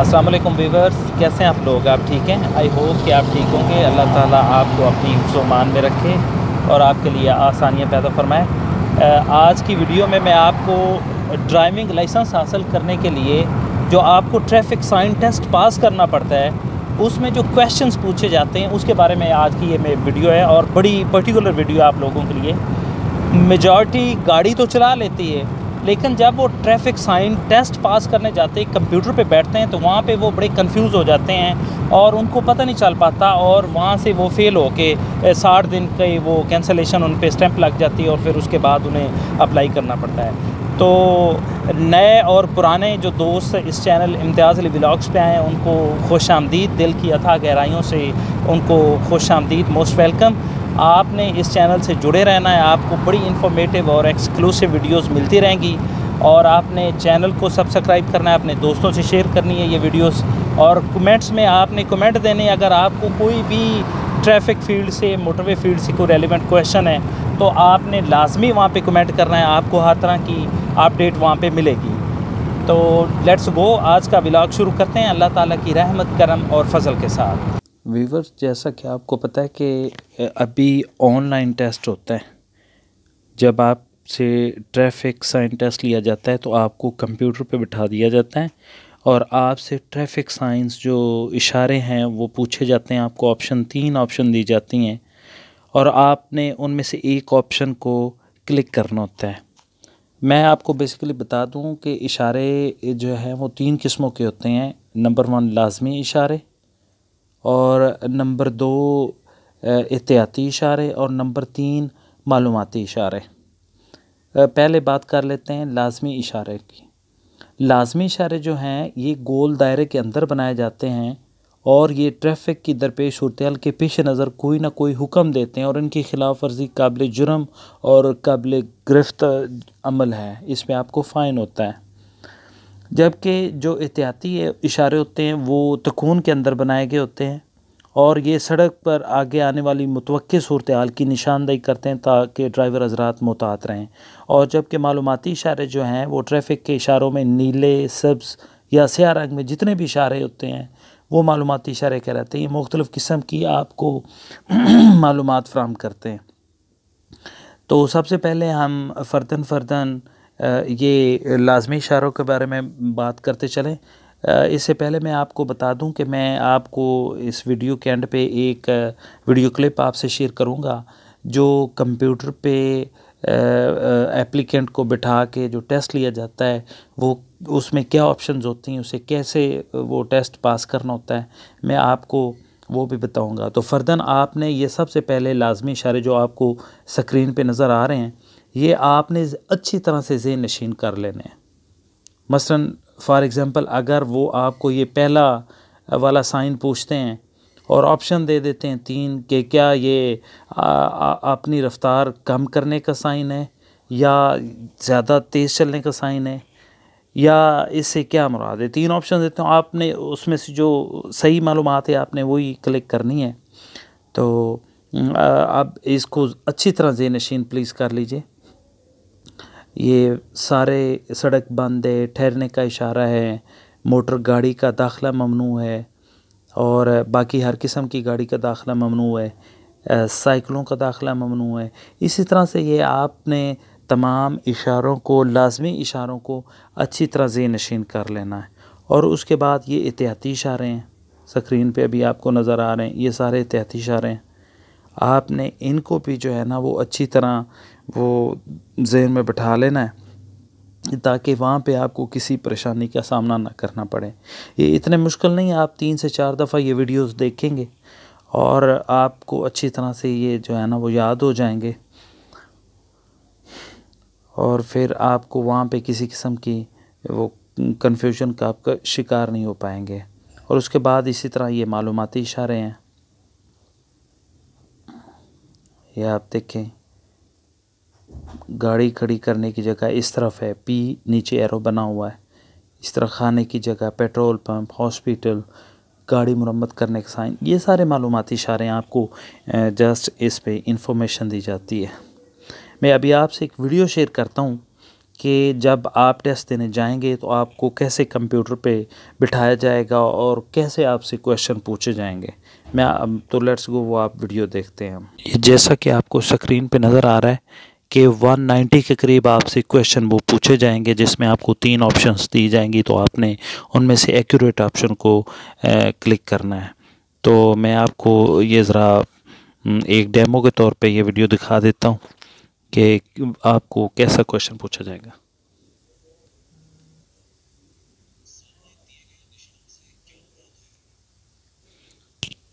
अस्सलाम वालेकुम व्यूवर्स कैसे हैं आप लोग आप ठीक हैं आई होप कि आप ठीक होंगे अल्लाह ताला आपको अपनी मान में रखे और आपके लिए आसानियाँ पैदा फरमाए आज की वीडियो में मैं आपको ड्राइविंग लाइसेंस हासिल करने के लिए जो आपको ट्रैफिक साइन टेस्ट पास करना पड़ता है उसमें जो क्वेश्चंस पूछे जाते हैं उसके बारे में आज की ये वीडियो है और बड़ी पर्टिकुलर वीडियो आप लोगों के लिए मेजॉरिटी गाड़ी तो चला लेती है लेकिन जब वो ट्रैफिक साइन टेस्ट पास करने जाते कंप्यूटर पे बैठते हैं तो वहाँ पे वो बड़े कंफ्यूज हो जाते हैं और उनको पता नहीं चल पाता और वहाँ से वो फेल हो के साठ दिन के वो कैंसलेशन उन पर स्टैंप लग जाती है और फिर उसके बाद उन्हें अप्लाई करना पड़ता है तो नए और पुराने जो दोस्त इस चैनल इम्तियाज़ अली ब्लॉग्स पे आए हैं उनको खुश आमदीद दिल की अथा गहराइयों से उनको खुश आमदीद मोस्ट वेलकम आपने इस चैनल से जुड़े रहना है आपको बड़ी इन्फॉर्मेटिव और एक्सक्लूसिव वीडियोस मिलती रहेंगी और आपने चैनल को सब्सक्राइब करना है अपने दोस्तों से शेयर करनी है ये वीडियोस और कमेंट्स में आपने कमेंट देने अगर आपको कोई भी ट्रैफिक फील्ड से मोटरवे फील्ड से कोई रेलिवेंट क्वेश्चन है तो आपने लाजमी वहाँ पर कमेंट करना है आपको हर तरह की अपडेट वहाँ पर मिलेगी तो लेट्स गो आज का ब्लाग शुरू करते हैं अल्लाह ताली की रहमत करम और फजल के साथ वीवर जैसा कि आपको पता है कि अभी ऑनलाइन टेस्ट होता है जब आपसे ट्रैफिक साइन टेस्ट लिया जाता है तो आपको कंप्यूटर पे बिठा दिया जाता है और आपसे ट्रैफिक साइंस जो इशारे हैं वो पूछे जाते हैं आपको ऑप्शन तीन ऑप्शन दी जाती हैं और आपने उनमें से एक ऑप्शन को क्लिक करना होता है मैं आपको बेसिकली बता दूं कि इशारे जो हैं वो तीन किस्मों के होते हैं नंबर वन लाजमी इशारे और नंबर दो एहतियाती इशारे और नंबर तीन मालूमती इशारे पहले बात कर लेते हैं लाजमी इशारे की लाजमी इशारे जो हैं ये गोल दायरे के अंदर बनाए जाते हैं और ये ट्रैफिक की दरपेश सूरत के पेश नज़र कोई ना कोई हुक्म देते हैं और इनकी खिलाफ वर्जी काबिल जुर्म और काबिल गिरफ्त अमल है इसमें आपको फ़ाइन होता है जबकि जो एहतियाती इशारे होते हैं वो तकून के अंदर बनाए गए होते हैं और ये सड़क पर आगे आने वाली मुतवक़ सूरत हाल की निशानदेही करते हैं ताकि ड्राइवर हजरात मुतात रहें और जबकि मालूमती इशारे जो हैं वो ट्रैफिक के इशारों में नीले सब्ज़ या स्या रंग में जितने भी इशारे होते हैं वो मालूमती इशारे के रहते हैं ये मुख्तलिफ़ किस्म की आपको मालूम फ्राहम करते हैं तो सबसे पहले हम फ़र्दन फ़र्दन ये लाजमी इशारों के बारे में बात करते चलें इससे पहले मैं आपको बता दूं कि मैं आपको इस वीडियो के एंड पे एक वीडियो क्लिप आपसे शेयर करूंगा जो कंप्यूटर पे एप्लीकेंट को बिठा के जो टेस्ट लिया जाता है वो उसमें क्या ऑप्शंस होती हैं उसे कैसे वो टेस्ट पास करना होता है मैं आपको वो भी बताऊंगा तो फर्दन आपने ये सबसे पहले लाजमी इशारे जो आपको स्क्रीन पे नज़र आ रहे हैं ये आपने अच्छी तरह से जेन नशीन कर लेने हैं मसलन फ़ार एग्ज़ाम्पल अगर वो आपको ये पहला वाला साइन पूछते हैं और ऑप्शन दे देते हैं तीन कि क्या ये अपनी रफ़्तार कम करने का साइन है या ज़्यादा तेज़ चलने का साइन है या इससे क्या मुराद है तीन ऑप्शन देते हैं आपने उसमें से जो सही मालूम है आपने वही क्लिक करनी है तो आप इसको अच्छी तरह जे नशीन प्लीज़ कर लीजिए ये सारे सड़क बंद है ठहरने का इशारा है मोटर गाड़ी का दाखिला ममनू है और बाकी हर किस्म की गाड़ी का दाखिला ममनू है साइकिलों का दाखिला ममनू है इसी तरह से ये आपने तमाम इशारों को लाजमी इशारों को अच्छी तरह जे नशीन कर लेना है और उसके बाद ये एहतियाती इशारे हैं स्क्रीन पे अभी आपको नज़र आ रहे हैं ये सारे एहतियाती इशारे हैं आपने इनको भी जो है ना वो अच्छी तरह वो जहन में बैठा लेना है ताकि वहाँ पे आपको किसी परेशानी का सामना ना करना पड़े ये इतने मुश्किल नहीं है आप तीन से चार दफ़ा ये वीडियोस देखेंगे और आपको अच्छी तरह से ये जो है ना वो याद हो जाएंगे और फिर आपको वहाँ पे किसी किस्म की वो कन्फ्यूजन का आपका शिकार नहीं हो पाएंगे और उसके बाद इसी तरह ये मालूमती इशारे हैं ये आप देखें गाड़ी खड़ी करने की जगह इस तरफ है पी नीचे एरो बना हुआ है इस तरह खाने की जगह पेट्रोल पंप हॉस्पिटल गाड़ी मरम्मत करने के साइन ये सारे मालूमती इशारे आपको जस्ट इस पर इंफॉर्मेशन दी जाती है मैं अभी आपसे एक वीडियो शेयर करता हूँ कि जब आप टेस्ट देने जाएंगे तो आपको कैसे कंप्यूटर पे बिठाया जाएगा और कैसे आपसे क्वेश्चन पूछे जाएंगे मैं तो लेट्स गो वो आप वीडियो देखते हैं जैसा कि आपको स्क्रीन पे नज़र आ रहा है कि 190 के करीब आपसे क्वेश्चन वो पूछे जाएंगे जिसमें आपको तीन ऑप्शंस दी जाएंगी तो आपने उनमें से एक्यूरेट ऑप्शन को क्लिक करना है तो मैं आपको ये ज़रा एक डेमो के तौर पे ये वीडियो दिखा देता हूँ कि आपको कैसा क्वेश्चन पूछा जाएगा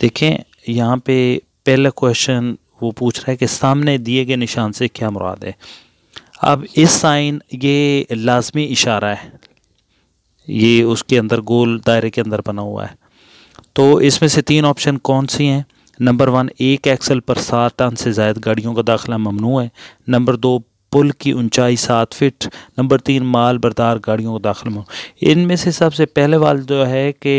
देखें यहाँ पे पहला क्वेश्चन वो पूछ रहा है कि सामने दिए गए निशान से क्या मुराद है अब इस साइन ये लाजमी इशारा है ये उसके अंदर गोल दायरे के अंदर बना हुआ है तो इसमें से तीन ऑप्शन कौन सी हैं नंबर वन एक एक्सल पर सात टन से जायद गाड़ियों का दाखिला ममनू है नंबर दो पुल की ऊंचाई सात फिट नंबर तीन माल बरदार गाड़ियों का दाखिल में इनमें से सबसे पहले वाल जो है कि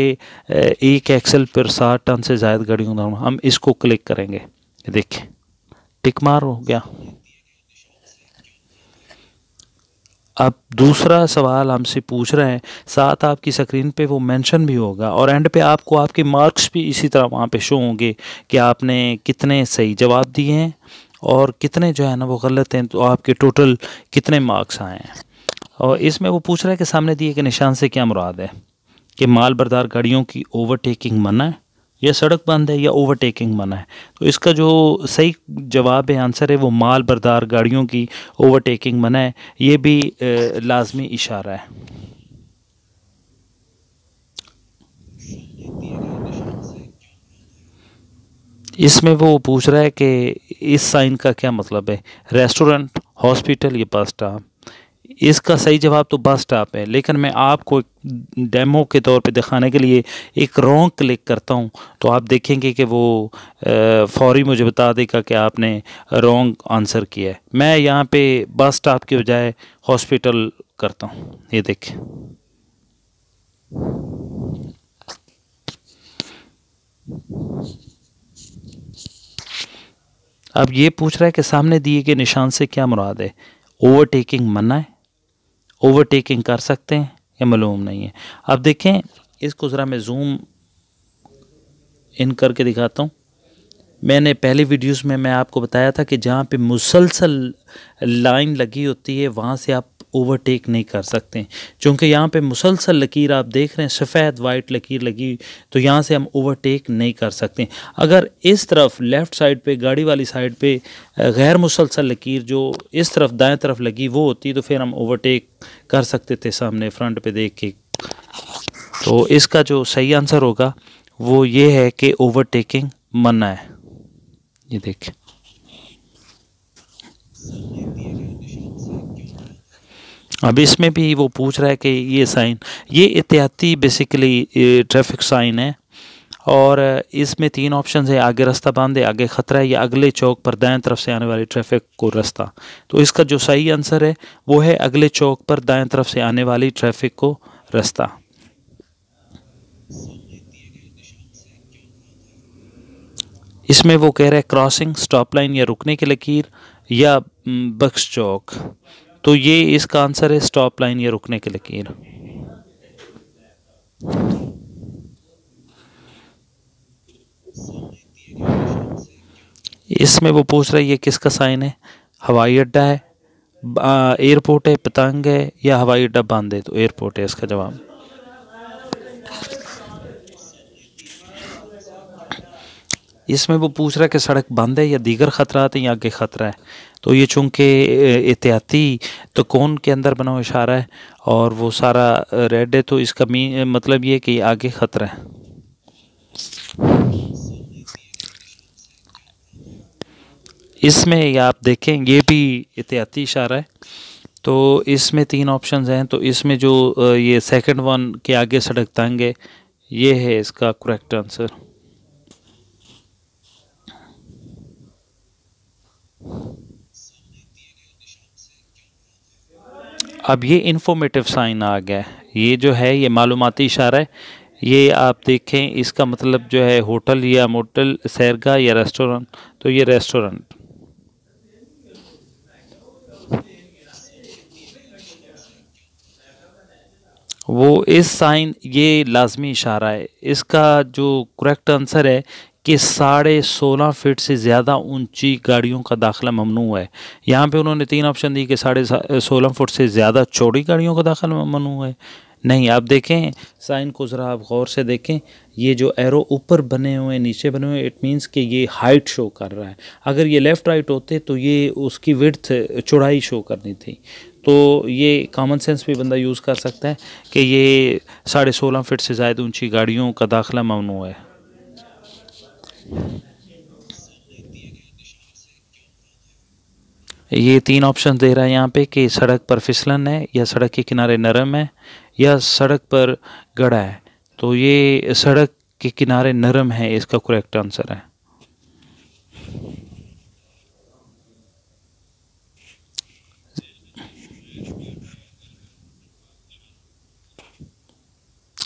एक एक्सल पर सात टन से ज़ायद गाड़ियों का हम इसको क्लिक करेंगे देखिए टिक मार हो गया अब दूसरा सवाल हमसे पूछ रहे हैं साथ आपकी स्क्रीन पे वो मेंशन भी होगा और एंड पे आपको आपके मार्क्स भी इसी तरह वहाँ पे शो होंगे कि आपने कितने सही जवाब दिए हैं और कितने जो है ना वो गलत हैं तो आपके टोटल कितने मार्क्स आए हैं और इसमें वो पूछ रहा है कि सामने दिए के निशान से क्या मुराद है कि माल बरदार गाड़ियों की ओवरटेकिंग मना है या सड़क बंद है या ओवरटेकिंग मना है तो इसका जो सही जवाब है आंसर है वो माल बरदार गाड़ियों की ओवरटेकिंग मना है ये भी लाजमी इशारा है इसमें वो पूछ रहा है कि इस साइन का क्या मतलब है रेस्टोरेंट हॉस्पिटल या पास्टा इसका सही जवाब तो बस स्टॉप है लेकिन मैं आपको डेमो के तौर पे दिखाने के लिए एक रॉन्ग क्लिक करता हूँ तो आप देखेंगे कि वो फौरी मुझे बता देगा कि आपने रॉन्ग आंसर किया है मैं यहाँ पे बस स्टॉप के बजाय हॉस्पिटल करता हूँ ये देखें अब ये पूछ रहा है कि सामने दिए गए निशान से क्या मुराद है ओवरटेकिंग मना है ओवरटेकिंग कर सकते हैं या मालूम नहीं है अब देखें इसको ज़रा मैं जूम इन करके दिखाता हूँ मैंने पहले वीडियोस में मैं आपको बताया था कि जहाँ पे मुसलसल लाइन लगी होती है वहाँ से आप ओवरटेक नहीं कर सकते चूँकि यहाँ पे मुसलसल लकीर आप देख रहे हैं सफ़ेद वाइट लकीर लगी तो यहाँ से हम ओवरटेक नहीं कर सकते अगर इस तरफ लेफ़्ट साइड पे गाड़ी वाली साइड पे गैर मुसलसल लकीर जो इस तरफ दाएं तरफ लगी वो होती तो फिर हम ओवरटेक कर सकते थे सामने फ्रंट पे देख के तो इसका जो सही आंसर होगा वो ये है कि ओवरटेकिंग मना है ये देखें अब इसमें भी वो पूछ रहा है कि ये साइन ये एहतियाती बेसिकली ट्रैफिक साइन है और इसमें तीन ऑप्शन है आगे रास्ता बंद है आगे ख़तरा है या अगले चौक पर दाएं तरफ से आने वाली ट्रैफिक को रास्ता तो इसका जो सही आंसर है वो है अगले चौक पर दाएं तरफ से आने वाली ट्रैफिक को रास्ता इसमें वो कह रहा है क्रॉसिंग स्टॉप लाइन या रुकने की लकीर या बक्स चौक तो ये इसका आंसर है स्टॉप लाइन या रुकने की लकीर इसमें वो पूछ रहा है ये किसका साइन है हवाई अड्डा है एयरपोर्ट है पतंग है या हवाई अड्डा बांध है तो एयरपोर्ट है इसका जवाब इसमें वो पूछ रहा है कि सड़क बंद है या दीगर ख़तरा है या आगे ख़तरा है तो ये चूँकि एहतियाती तो कौन के अंदर बना हुआ इशारा है और वो सारा रेड है तो इसका मी मतलब ये कि आगे ख़तरा है इसमें आप देखें ये भी एहतियाती इशारा है तो इसमें तीन ऑप्शंस हैं तो इसमें जो ये सेकंड वन के आगे सड़क तंग है ये है इसका करेक्ट आंसर अब ये इन्फॉर्मेटिव साइन आ गया ये जो है ये मालूमती इशारा है ये आप देखें इसका मतलब जो है होटल या मोटल सैरगा या रेस्टोरेंट तो ये रेस्टोरेंट वो इस साइन ये लाजमी इशारा है इसका जो करेक्ट आंसर है कि साढ़े सोलह फिट से ज़्यादा ऊंची गाड़ियों का दाखिला ममनू है यहाँ पे उन्होंने तीन ऑप्शन दी कि साढ़े सोलह फुट से ज़्यादा चौड़ी गाड़ियों का दाखिला ममनू है नहीं आप देखें साइन को ज़रा आप गौर से देखें ये जो एरो ऊपर बने हुए हैं नीचे बने हुए इट मींस कि ये हाइट शो कर रहा है अगर ये लेफ़्ट राइट होते तो ये उसकी विड्थ चौड़ाई शो करनी थी तो ये कॉमन सेंस भी बंदा यूज़ कर सकता है कि ये साढ़े सोलह फिट से ज़्यादा ऊंची गाड़ियों का दाखिला ममनू है ये तीन ऑप्शन दे रहा है यहाँ पे कि सड़क पर फिसलन है या सड़क के किनारे नरम है या सड़क पर गड़ा है तो ये सड़क के किनारे नरम है इसका करेक्ट आंसर है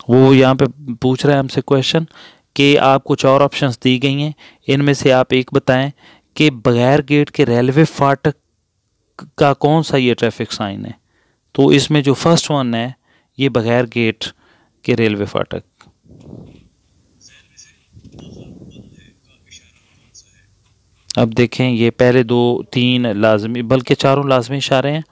वो यहाँ पे पूछ रहा है हमसे क्वेश्चन कि आप कुछ और ऑप्शंस दी गई हैं इनमें से आप एक बताएं कि बगैर गेट के रेलवे फाटक का कौन सा ये ट्रैफिक साइन है तो इसमें जो फर्स्ट वन है ये बगैर गेट के रेलवे फाटक अब देखें ये पहले दो तीन लाजमी बल्कि चारों लाजमी इशारे हैं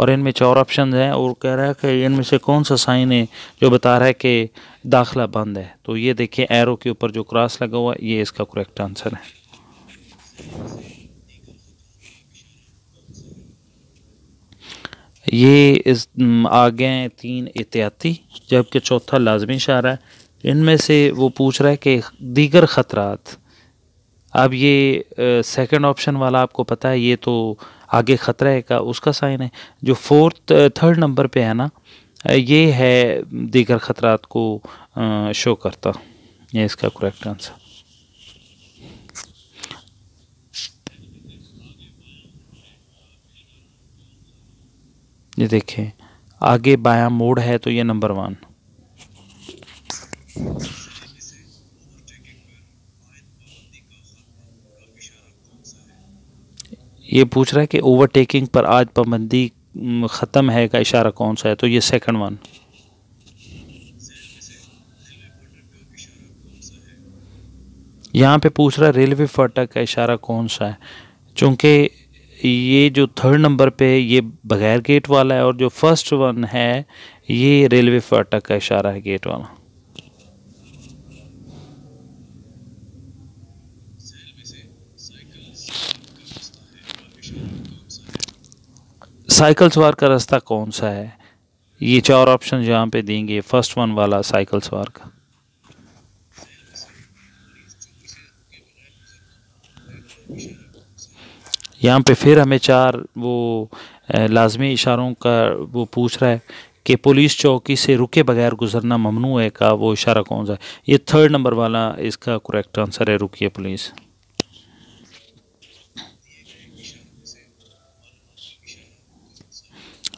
और इनमें चार ऑप्शन हैं और कह रहा है कि इनमें से कौन सा साइन है जो बता रहा है कि दाखला बंद है तो ये देखें एरो के ऊपर जो क्रॉस लगा हुआ है ये इसका करेक्ट आंसर है ये इस आ गए हैं तीन एहतियाती जबकि चौथा लाजमी इशारा है इनमें से वो पूछ रहा है कि दीगर ख़तरात अब ये सेकंड ऑप्शन वाला आपको पता है ये तो आगे ख़तरा है का उसका साइन है जो फोर्थ थर्ड नंबर पे है ना ये है दीगर ख़तरात को शो करता ये इसका करेक्ट आंसर ये देखें आगे बायां मोड़ है तो ये नंबर वन ये पूछ रहा है कि ओवरटेकिंग पर आज पाबंदी ख़त्म है का इशारा कौन सा है तो ये सेकंड वन यहाँ पे पूछ रहा है रेलवे फाटक का इशारा कौन सा है चूँकि ये जो थर्ड नंबर पे ये बगैर गेट वाला है और जो फर्स्ट वन है ये रेलवे फाटक का इशारा है गेट वाला साइकिल सवार का रास्ता कौन सा है ये चार ऑप्शन यहाँ पे देंगे फर्स्ट वन वाला साइकिल सवार का यहाँ पे फिर हमें चार वो लाजमी इशारों का वो पूछ रहा है कि पुलिस चौकी से रुके बगैर गुजरना ममनू है का वो इशारा कौन सा है ये थर्ड नंबर वाला इसका करेक्ट आंसर है रुकिए पुलिस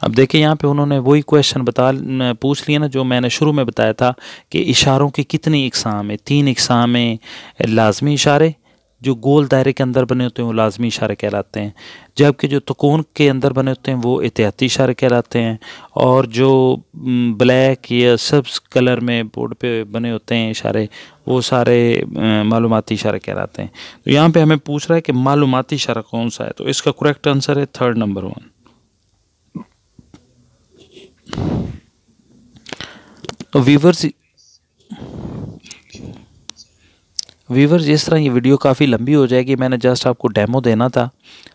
अब देखिए यहाँ पे उन्होंने वही क्वेश्चन बता पूछ लिया ना जो मैंने शुरू में बताया था कि इशारों की कितनी इकसाम है तीन इकसाम लाजमी इशारे जो गोल दायरे के अंदर बने होते हैं वो लाजमी इशारे कहलाते हैं जबकि जो तकोन के अंदर बने होते हैं वो एहतियाती इशारे कहलाते हैं और जो ब्लैक या सब्स कलर में बोर्ड पे बने होते हैं इशारे वो सारे मालूमती इशारे कहलाते हैं तो यहाँ पे हमें पूछ रहा है कि मालूमती इशारा कौन सा है तो इसका करेक्ट आंसर है third number one viewers viewer जिस तरह ये वीडियो काफ़ी लंबी हो जाएगी मैंने जस्ट आपको डेमो देना था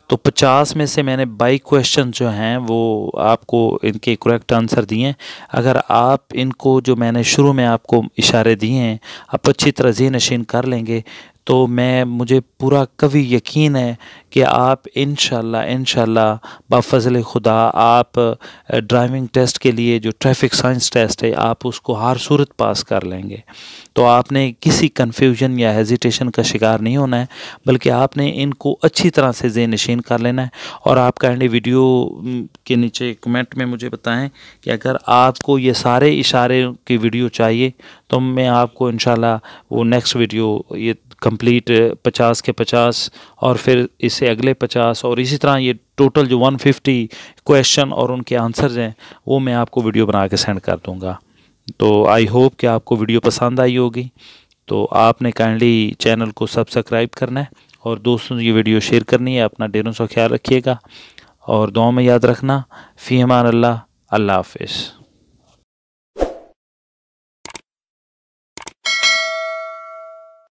तो 50 में से मैंने बाई क्वेश्चन जो हैं वो आपको इनके करेक्ट आंसर दिए हैं अगर आप इनको जो मैंने शुरू में आपको इशारे दिए हैं आप अच्छी तरह जी नशीन कर लेंगे तो मैं मुझे पूरा कभी यकीन है कि आप इन इन बाफजल खुदा आप ड्राइविंग टेस्ट के लिए जो ट्रैफिक साइंस टेस्ट है आप उसको हर सूरत पास कर लेंगे तो आपने किसी कन्फ्यूजन या हेजिटेशन का शिकार नहीं होना है बल्कि आपने इनको अच्छी तरह से जे नशीन कर लेना है और आप कहने वीडियो के नीचे कमेंट में मुझे बताएँ कि अगर आपको ये सारे इशारे की वीडियो चाहिए तो मैं आपको इन वो नेक्स्ट वीडियो ये कंप्लीट uh, पचास के पचास और फिर इससे अगले पचास और इसी तरह ये टोटल जो वन फिफ्टी क्वेश्चन और उनके आंसर्स हैं वो मैं आपको वीडियो बना के सेंड कर दूँगा तो आई होप कि आपको वीडियो पसंद आई होगी तो आपने काइंडली चैनल को सब्सक्राइब करना है और दोस्तों ये वीडियो शेयर करनी है अपना डेरों सा ख्याल रखिएगा और दुआ में याद रखना फ़ी अमान अल्लाह अल्लाह हाफिज़